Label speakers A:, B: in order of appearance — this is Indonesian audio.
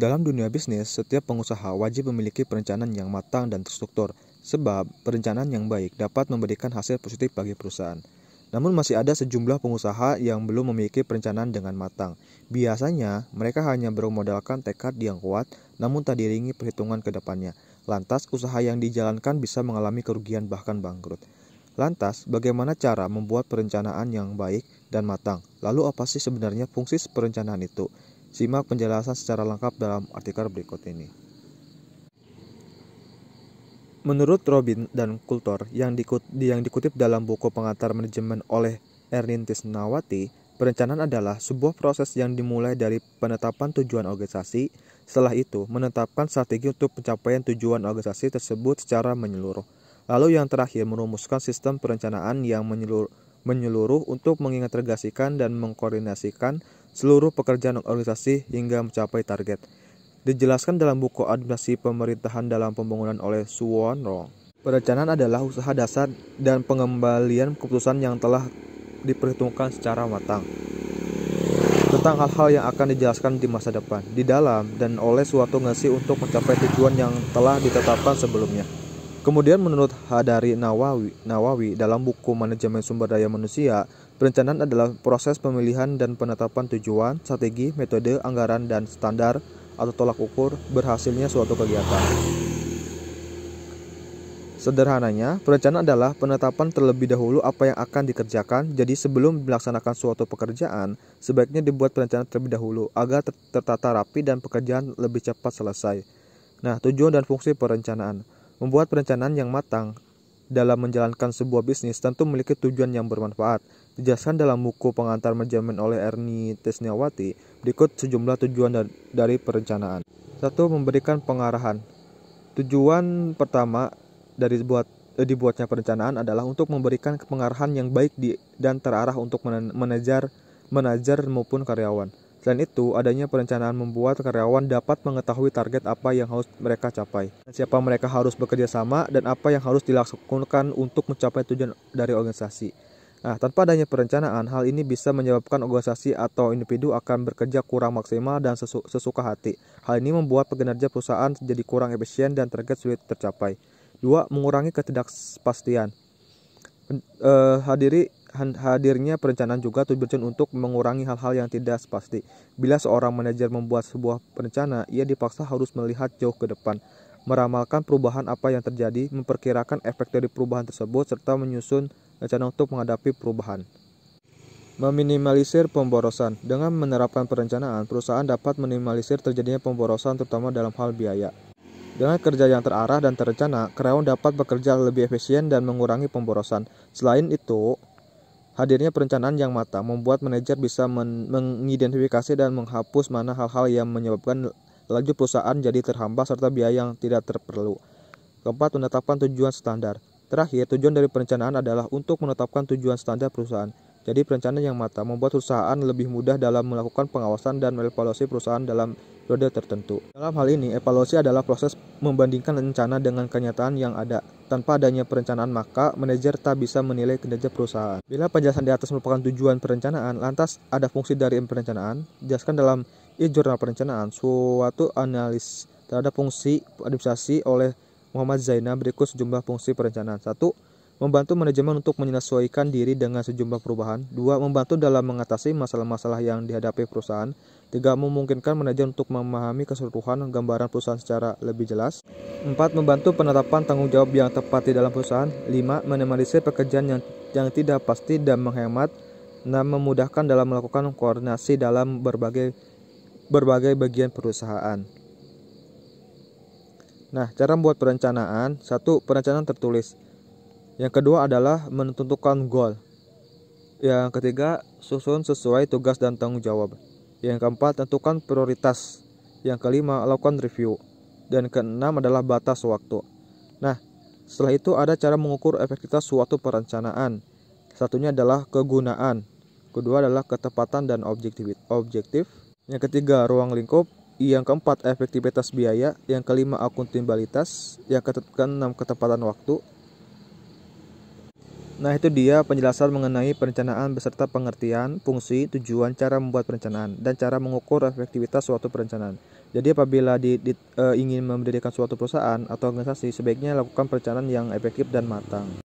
A: Dalam dunia bisnis, setiap pengusaha wajib memiliki perencanaan yang matang dan terstruktur, sebab perencanaan yang baik dapat memberikan hasil positif bagi perusahaan. Namun masih ada sejumlah pengusaha yang belum memiliki perencanaan dengan matang. Biasanya, mereka hanya bermodalkan tekad yang kuat namun tak diringi perhitungan ke depannya. Lantas, usaha yang dijalankan bisa mengalami kerugian bahkan bangkrut. Lantas, bagaimana cara membuat perencanaan yang baik dan matang? Lalu apa sih sebenarnya fungsi perencanaan itu? Simak penjelasan secara lengkap dalam artikel berikut ini. Menurut Robin dan Kultor yang, dikut, yang dikutip dalam buku pengantar manajemen oleh Ernin Tisnawati, perencanaan adalah sebuah proses yang dimulai dari penetapan tujuan organisasi, setelah itu menetapkan strategi untuk pencapaian tujuan organisasi tersebut secara menyeluruh. Lalu yang terakhir merumuskan sistem perencanaan yang menyeluruh, menyeluruh untuk mengintegrasikan dan mengkoordinasikan seluruh pekerjaan organisasi hingga mencapai target. Dijelaskan dalam buku Administrasi Pemerintahan dalam Pembangunan oleh Suwon Perencanaan adalah usaha dasar dan pengembalian keputusan yang telah diperhitungkan secara matang tentang hal-hal yang akan dijelaskan di masa depan, di dalam dan oleh suatu ngesi untuk mencapai tujuan yang telah ditetapkan sebelumnya. Kemudian menurut Hadari Nawawi, Nawawi dalam buku Manajemen Sumber Daya Manusia, Perencanaan adalah proses pemilihan dan penetapan tujuan, strategi, metode, anggaran, dan standar atau tolak ukur berhasilnya suatu kegiatan. Sederhananya, perencanaan adalah penetapan terlebih dahulu apa yang akan dikerjakan. Jadi sebelum melaksanakan suatu pekerjaan, sebaiknya dibuat perencanaan terlebih dahulu agar tertata rapi dan pekerjaan lebih cepat selesai. Nah, tujuan dan fungsi perencanaan. Membuat perencanaan yang matang dalam menjalankan sebuah bisnis tentu memiliki tujuan yang bermanfaat. Dijelaskan dalam buku pengantar menjamin oleh Erni Tesniawati, berikut sejumlah tujuan dari perencanaan. Satu, memberikan pengarahan. Tujuan pertama dari buat eh, dibuatnya perencanaan adalah untuk memberikan pengarahan yang baik di, dan terarah untuk menajar, manajer maupun karyawan. Selain itu, adanya perencanaan membuat karyawan dapat mengetahui target apa yang harus mereka capai, dan siapa mereka harus bekerja sama, dan apa yang harus dilakukan untuk mencapai tujuan dari organisasi. Nah, tanpa adanya perencanaan, hal ini bisa menyebabkan organisasi atau individu akan bekerja kurang maksimal dan sesu sesuka hati. Hal ini membuat pekerja perusahaan jadi kurang efisien dan target sulit tercapai. dua Mengurangi ketidakpastian. Uh, hadiri hadirnya perencanaan juga tujuan untuk mengurangi hal-hal yang tidak pasti. Bila seorang manajer membuat sebuah perencana, ia dipaksa harus melihat jauh ke depan, meramalkan perubahan apa yang terjadi, memperkirakan efek dari perubahan tersebut, serta menyusun rencana untuk menghadapi perubahan. Meminimalisir pemborosan Dengan menerapkan perencanaan, perusahaan dapat meminimalisir terjadinya pemborosan terutama dalam hal biaya. Dengan kerja yang terarah dan terencana, karyawan dapat bekerja lebih efisien dan mengurangi pemborosan. Selain itu, Hadirnya perencanaan yang matang membuat manajer bisa men mengidentifikasi dan menghapus mana hal-hal yang menyebabkan laju perusahaan jadi terhambat serta biaya yang tidak terperlu. Keempat, menetapkan tujuan standar. Terakhir, tujuan dari perencanaan adalah untuk menetapkan tujuan standar perusahaan. Jadi perencanaan yang matang membuat perusahaan lebih mudah dalam melakukan pengawasan dan evaluasi perusahaan dalam periode tertentu. Dalam hal ini, evaluasi adalah proses membandingkan rencana dengan kenyataan yang ada. Tanpa adanya perencanaan, maka manajer tak bisa menilai kinerja perusahaan. Bila penjelasan di atas merupakan tujuan perencanaan, lantas ada fungsi dari perencanaan, jelaskan dalam e-jurnal perencanaan suatu analis terhadap fungsi administrasi oleh Muhammad Zainal berikut sejumlah fungsi perencanaan. Satu. Membantu manajemen untuk menyesuaikan diri dengan sejumlah perubahan. dua Membantu dalam mengatasi masalah-masalah yang dihadapi perusahaan. tiga Memungkinkan manajer untuk memahami keseluruhan gambaran perusahaan secara lebih jelas. empat Membantu penetapan tanggung jawab yang tepat di dalam perusahaan. lima Menemalisir pekerjaan yang, yang tidak pasti dan menghemat. enam Memudahkan dalam melakukan koordinasi dalam berbagai berbagai bagian perusahaan. Nah, cara membuat perencanaan. satu Perencanaan tertulis. Yang kedua adalah menentukan goal. Yang ketiga, susun sesuai tugas dan tanggung jawab. Yang keempat, tentukan prioritas. Yang kelima, lakukan review. Dan keenam adalah batas waktu. Nah, setelah itu ada cara mengukur efektivitas suatu perencanaan. Satunya adalah kegunaan, kedua adalah ketepatan dan objektif. objektif. Yang ketiga, ruang lingkup. Yang keempat, efektivitas biaya. Yang kelima, akuntabilitas. Yang keenam, ketepatan waktu. Nah, itu dia penjelasan mengenai perencanaan beserta pengertian, fungsi, tujuan, cara membuat perencanaan, dan cara mengukur efektivitas suatu perencanaan. Jadi, apabila di, di, e, ingin mendirikan suatu perusahaan atau organisasi, sebaiknya lakukan perencanaan yang efektif dan matang.